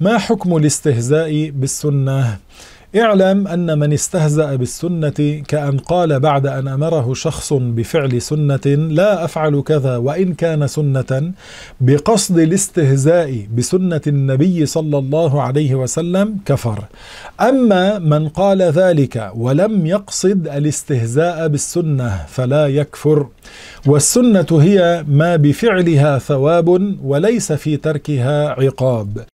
ما حكم الاستهزاء بالسنة؟ اعلم أن من استهزأ بالسنة كأن قال بعد أن أمره شخص بفعل سنة لا أفعل كذا وإن كان سنة بقصد الاستهزاء بسنة النبي صلى الله عليه وسلم كفر أما من قال ذلك ولم يقصد الاستهزاء بالسنة فلا يكفر والسنة هي ما بفعلها ثواب وليس في تركها عقاب